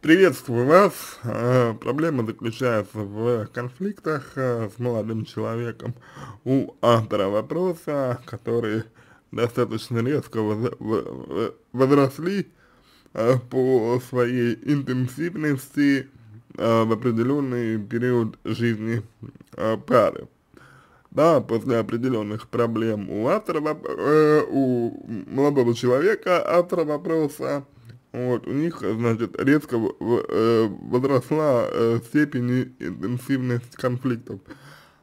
Приветствую вас. Э, проблема заключается в конфликтах э, с молодым человеком у автора вопроса, которые достаточно резко возросли э, по своей интенсивности в определенный период жизни пары. Да, после определенных проблем у автора, у молодого человека автора вопроса, вот, у них, значит, резко э, возросла э, степень интенсивности конфликтов.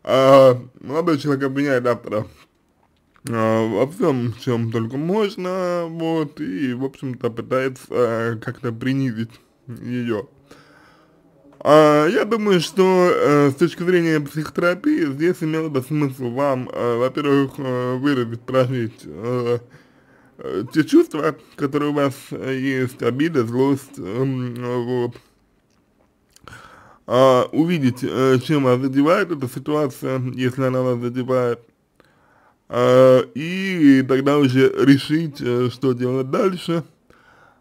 А, молодой человек обвиняет автора а, во всем, чем только можно, вот, и, в общем-то, пытается как-то принизить ее. А, я думаю, что с точки зрения психотерапии здесь имело бы смысл вам, во-первых, э, выразить, прожить те чувства, которые у вас э, есть, обида, злость, эм, вот, а, увидеть, э, чем вас задевает эта ситуация, если она вас задевает, а, и тогда уже решить, э, что делать дальше.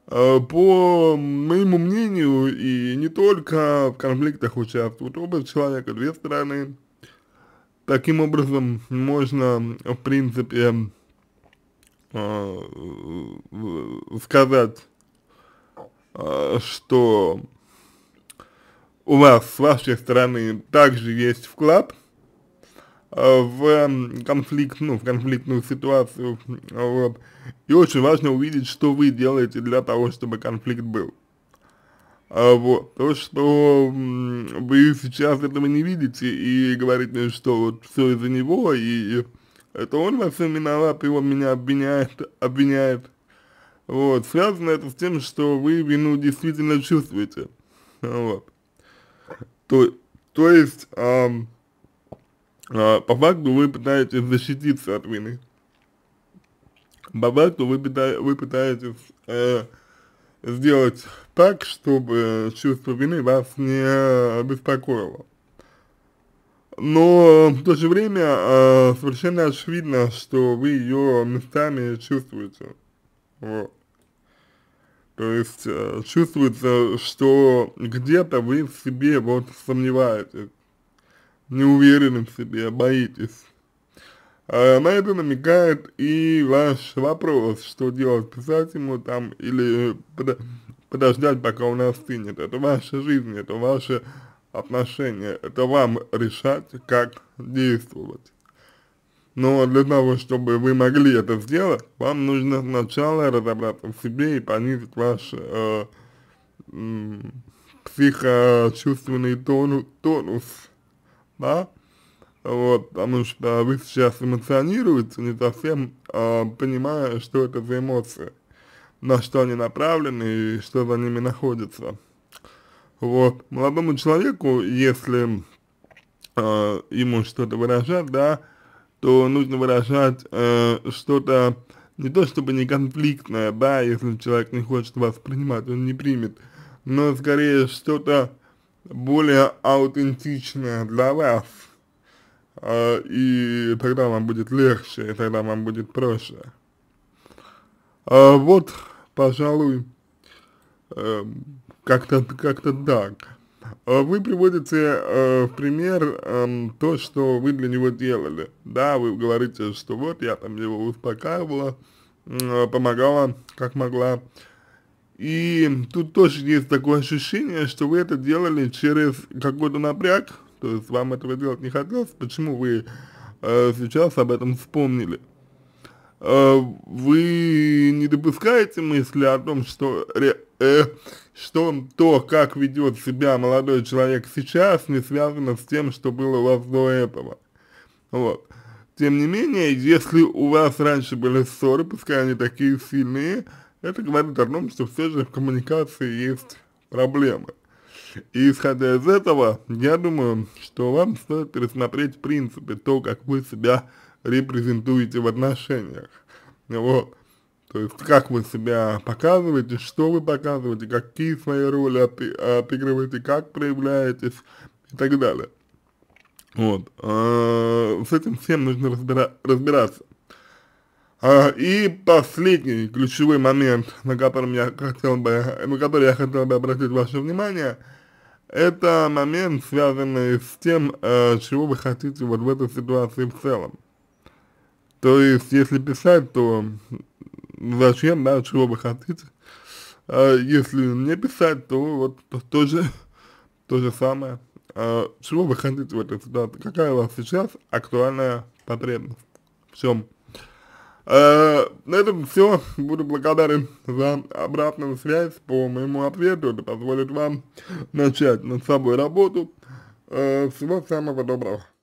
А, по моему мнению, и не только в конфликтах участвуют оба человека, две стороны, таким образом можно, в принципе, а, сказать, а, что у вас с вашей стороны также есть вклад а, в конфликт, ну, в конфликтную ситуацию, вот. И очень важно увидеть, что вы делаете для того, чтобы конфликт был. Вот. То, что вы сейчас этого не видите и говорите, что вот все из-за него и, и это он во всем виноват, его меня обвиняет, обвиняет. Вот, связано это с тем, что вы вину действительно чувствуете. Вот. То, то есть, эм, э, по факту вы пытаетесь защититься от вины. По факту вы, вы пытаетесь э, сделать так, чтобы чувство вины вас не беспокоило но э, в то же время э, совершенно очевидно, что вы ее местами чувствуете. Вот. То есть э, чувствуется, что где-то вы в себе вот сомневаетесь, не уверены в себе, боитесь. Э, на это намекает и ваш вопрос, что делать, писать ему там или подождать, пока он остынет. Это ваша жизнь, это ваше отношения. Это вам решать, как действовать. Но для того, чтобы вы могли это сделать, вам нужно сначала разобраться в себе и понизить ваш э, э, психочувственный тону, тонус, да? Вот, потому что вы сейчас эмоционируете, не совсем э, понимая, что это за эмоции, на что они направлены и что за ними находится. Вот, молодому человеку, если э, ему что-то выражать, да, то нужно выражать э, что-то не то чтобы не конфликтное, да, если человек не хочет вас принимать, он не примет, но скорее что-то более аутентичное для вас, э, и тогда вам будет легче, и тогда вам будет проще. Э, вот, пожалуй, э, как-то как то так. А, вы приводите э, в пример э, то, что вы для него делали. Да, вы говорите, что вот я там его успокаивала, э, помогала, как могла. И тут тоже есть такое ощущение, что вы это делали через какой-то напряг, то есть вам этого делать не хотелось, почему вы э, сейчас об этом вспомнили. Э, вы не допускаете мысли о том, что ре э, что то, как ведет себя молодой человек сейчас, не связано с тем, что было у вас до этого. Вот. Тем не менее, если у вас раньше были ссоры, пускай они такие сильные, это говорит о том, что все же в коммуникации есть проблемы. И исходя из этого, я думаю, что вам стоит пересмотреть в принципе то, как вы себя репрезентуете в отношениях. Вот. То есть, как вы себя показываете, что вы показываете, какие свои роли отыгрываете, как проявляетесь и так далее. Вот. А, с этим всем нужно разбира разбираться. А, и последний ключевой момент, на котором я хотел бы, на который я хотел бы обратить ваше внимание, это момент, связанный с тем, э, чего вы хотите вот в этой ситуации в целом. То есть, если писать, то зачем, да, чего вы хотите. А, если мне писать, то вот то, то, же, то же самое. А, чего вы хотите в этой ситуации? Какая у вас сейчас актуальная потребность? В чем? А, на этом все. Буду благодарен за обратную связь по моему ответу. Это позволит вам начать над собой работу. А, всего самого доброго.